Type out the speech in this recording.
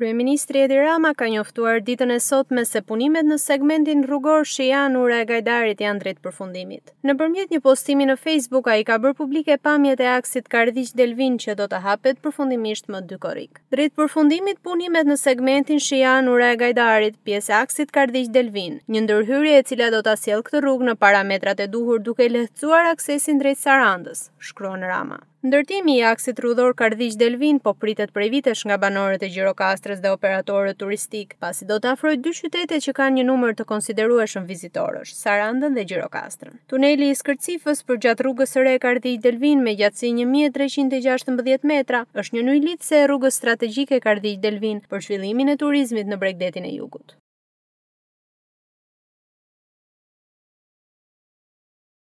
Kryeministri Edi Rama ka njoftuar ditën e sot me se punimet në segmentin rrugor që ura e gajdarit janë drejt përfundimit. Në përmjet një postimi në Facebook, a i ka bërë publike pamjet e aksit kardiq delvin që do të hapet përfundimisht më dy korik. Drejt përfundimit punimet në segmentin që ura e gajdarit, pjesë aksit kardiq delvin, një ndërhyrje e cila do të asjel këtë rrug në parametrat e duhur duke lehtësuar aksesin drejt sarandës, shkruan Rama. Ndërtimi i aksit rrugor kardiq delvin po pritet prej vitesh nga banorët e Gjirokastrës dhe operatorët turistik, pasi do të afroj dy qytete që kanë një numër të konsiderueshëm vizitorësh, Sarandën dhe Gjirokastrën. Tuneli i Skërcifës për gjatë rrugës së re Kardi Delvin me gjatësi 1316 metra është një nujlitëse e rrugës strategjike Kardi Delvin për shvillimin e turizmit në bregdetin e jugut.